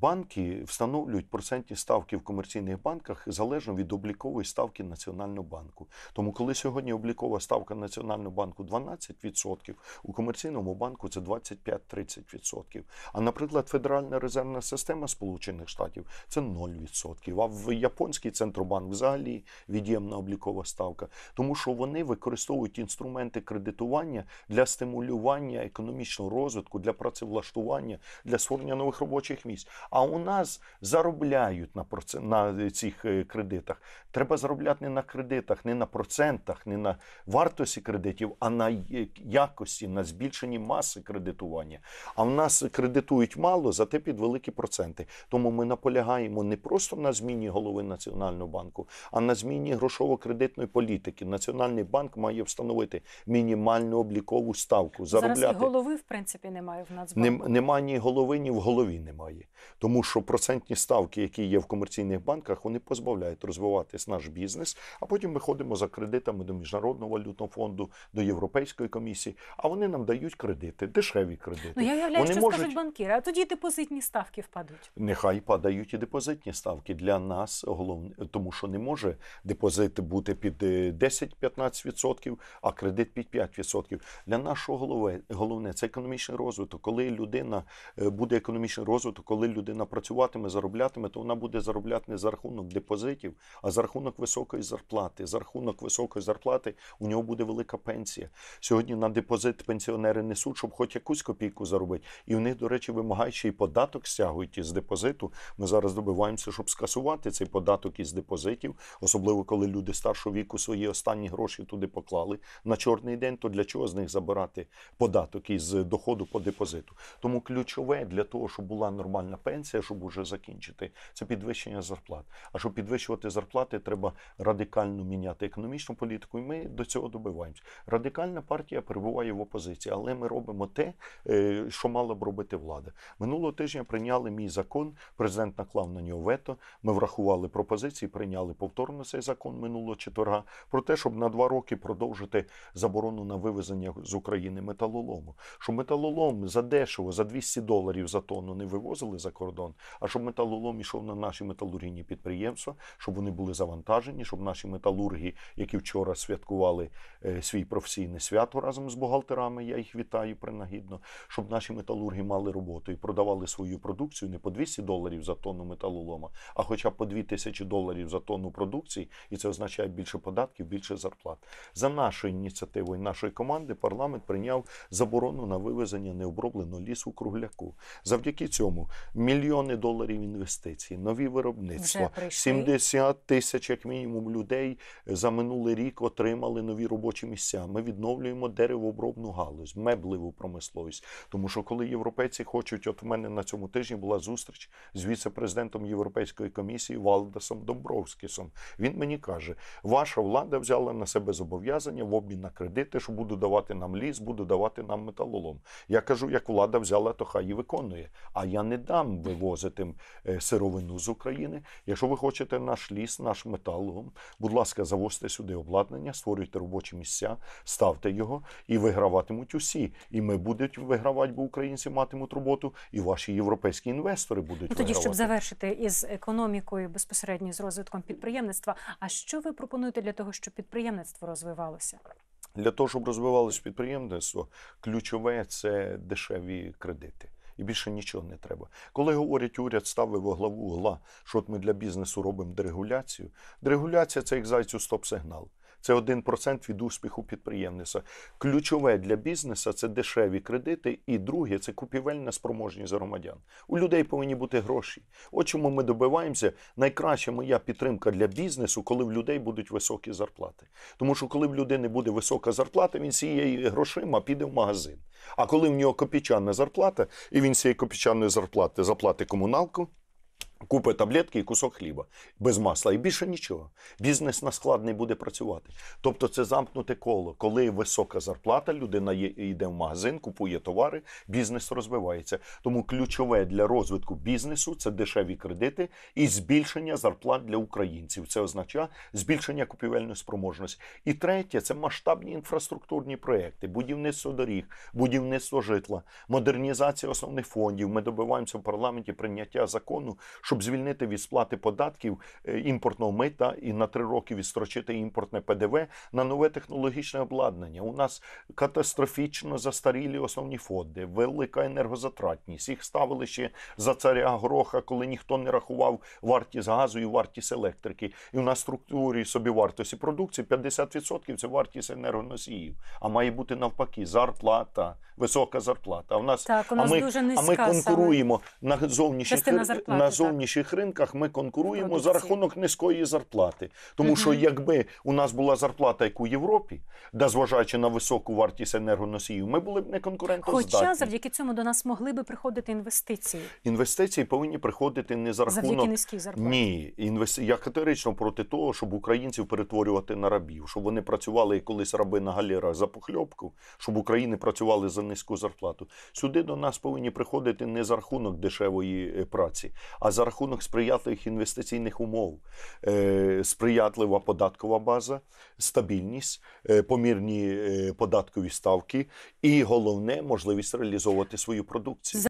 банки встановлюють процентні ставки в комерційних банках залежно від облікової ставки Національного банку. Тому, коли сьогодні облікова ставка Національного банку 12%, у комерційному банку це 25-30%. А, наприклад, Федеральна резервна система Сполучених Штатів це 0%. А в японський центробанк взагалі від'ємна облікова ставка, тому що вони використовують інструменти кредитування для стимулювання економічного розвитку, для працевлаштування, для створення нових робочих місць. А у нас заробляють на проц... на цих е, кредитах. Треба заробляти не на кредитах, не на процентах, не на вартості кредитів, а на якості, на збільшенні маси кредитування. А в нас кредитують мало, зате під великі проценти. Тому ми наполягаємо не просто на зміні голови Національного банку, а на зміні грошово-кредитної політики. Національний банк має встановити мінімальну облікову ставку. Заробляти. Зараз і голови в принципі немає в Нацбанку. Нем, немає ні голови, ні в голові немає. Тому що процентні ставки, які є в комерційних банках, вони позбавляють розвиватись наш бізнес. А потім ми ходимо за кредитами до міжнародного валютного фонду, до Європейської комісії. А вони нам дають кредити, дешеві кредити. Ну я являю, вони що можуть... скажуть банкіри, а тоді депозитні ставки впадуть. Нехай падають і депозитні ставки для нас головне, тому що не може депозит бути під 10-15%, е, а кредит під 5%. Для нашого головне, головне це економічний розвиток. Коли людина е, буде економічний розвиток, коли людина людина працюватиме, зароблятиме, то вона буде заробляти не за рахунок депозитів, а за рахунок високої зарплати. За рахунок високої зарплати у нього буде велика пенсія. Сьогодні на депозит пенсіонери несуть, щоб хоч якусь копійку заробити. І в них, до речі, вимагають ще й податок стягують із депозиту. Ми зараз добиваємося, щоб скасувати цей податок із депозитів, особливо коли люди старшого віку свої останні гроші туди поклали на чорний день. То для чого з них забирати податок із доходу по депозиту? Тому ключове для того, щоб була нормальна пенсія пенсія, щоб уже закінчити. Це підвищення зарплат. А щоб підвищувати зарплати, треба радикально міняти економічну політику. І ми до цього добиваємось. Радикальна партія перебуває в опозиції, але ми робимо те, е, що мала б робити влада. Минулого тижня прийняли мій закон. Президент наклав на нього вето. Ми врахували пропозиції, прийняли повторно цей закон минулого четверга про те, щоб на два роки продовжити заборону на вивезення з України металолому. Що металолом задешево за 200 доларів за тонну не вивозили за кордон, а щоб металолом йшов на наші металургійні підприємства, щоб вони були завантажені, щоб наші металурги, які вчора святкували е, свій професійне свято разом з бухгалтерами, я їх вітаю принагідно, щоб наші металурги мали роботу і продавали свою продукцію не по 200 доларів за тонну металолома, а хоча б по 2000 доларів за тонну продукції, і це означає більше податків, більше зарплат. За нашою ініціативою нашої команди парламент прийняв заборону на вивезення необробленого лісу кругляку. Завдяки цьому мільйони доларів інвестицій, нові виробництва, 70 тисяч, як мінімум, людей за минулий рік отримали нові робочі місця. Ми відновлюємо деревообробну галузь, меблеву промисловість. Тому що коли європейці хочуть, от в мене на цьому тижні була зустріч з віце-президентом Європейської комісії Валдасом Домбровськісом. Він мені каже: ваша влада взяла на себе зобов'язання в обмін на кредити, що буду давати нам ліс, буду давати нам металолом. Я кажу, як влада взяла, то хай і виконує. А я не дам вивозити е, сировину з України. Якщо ви хочете наш ліс, наш метал, будь ласка, завозьте сюди обладнання, створюйте робочі місця, ставте його і виграватимуть усі. І ми будуть вигравати, бо українці матимуть роботу, і ваші європейські інвестори будуть ну, тоді, вигравати. щоб завершити із економікою безпосередньо з розвитком підприємництва. А що ви пропонуєте для того, щоб підприємництво розвивалося? Для того щоб розвивалося підприємництво, ключове це дешеві кредити і більше нічого не треба. Коли говорять, уряд ставив у главу угла, що от ми для бізнесу робимо дерегуляцію. Дерегуляція це як зайцю стоп-сигнал. Це 1% від успіху підприємництва. Ключове для бізнесу це дешеві кредити, і друге це купівельна спроможність громадян. У людей повинні бути гроші. От чому ми добиваємося. Найкраща моя підтримка для бізнесу, коли в людей будуть високі зарплати. Тому що коли в людини буде висока зарплата, він сіє грошима піде в магазин. А коли в нього копічана зарплата, і він він цієї копійчаної зарплати заплати комуналку, Купи таблетки і кусок хліба без масла. І більше нічого. Бізнес на склад не буде працювати. Тобто це замкнуте коло. Коли висока зарплата, людина йде в магазин, купує товари, бізнес розвивається. Тому ключове для розвитку бізнесу це дешеві кредити і збільшення зарплат для українців. Це означає збільшення купівельної спроможності. І третє це масштабні інфраструктурні проекти, будівництво доріг, будівництво житла, модернізація основних фондів. Ми добиваємося в парламенті прийняття закону щоб звільнити від сплати податків е, імпортного мита і на три роки відстрочити імпортне ПДВ на нове технологічне обладнання. У нас катастрофічно застарілі основні фонди, велика енергозатратність. Їх ставили ще за царя гроха, коли ніхто не рахував вартість газу і вартість електрики. І у нас структурі собівартості продукції 50% це вартість енергоносіїв. А має бути навпаки зарплата, висока зарплата. А в нас так у нас а ми, дуже низька а ми конкуруємо саме. на зовнішніх на зовнішніх найактивніших ринках ми конкуруємо Продукції. за рахунок низької зарплати. Тому що якби у нас була зарплата, як у Європі, де зважаючи на високу вартість енергоносіїв, ми були б не конкурентоздатні. Хоча завдяки цьому до нас могли би приходити інвестиції. Інвестиції повинні приходити не за рахунок завдяки низькій зарплаті. Ні, інвес... я категорично проти того, щоб українців перетворювати на рабів, щоб вони працювали і колись раби на галерах за похльопку, щоб України працювали за низьку зарплату. Сюди до нас повинні приходити не за рахунок дешевої е, праці, а за рахунок сприятливих інвестиційних умов, е, сприятлива податкова база, стабільність, е, помірні е, податкові ставки, і головне можливість реалізовувати свою продукцію.